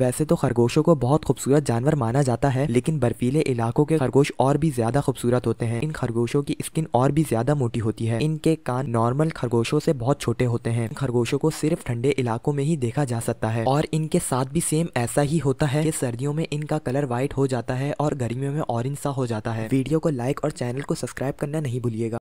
वैसे तो खरगोशों को बहुत खूबसूरत जानवर माना जाता है लेकिन बर्फीले इलाकों के खरगोश और भी ज्यादा खूबसूरत होते हैं इन खरगोशों की स्किन और भी ज्यादा मोटी होती है इनके कान नॉर्मल खरगोशों से बहुत छोटे होते हैं खरगोशों को सिर्फ ठंडे इलाकों में ही देखा जा सकता है और इनके साथ भी सेम ऐसा ही होता है कि सर्दियों में इनका कलर व्हाइट हो जाता है और गर्मियों में ऑरेंज सा हो जाता है वीडियो को लाइक और चैनल को सब्सक्राइब करना नहीं भूलिएगा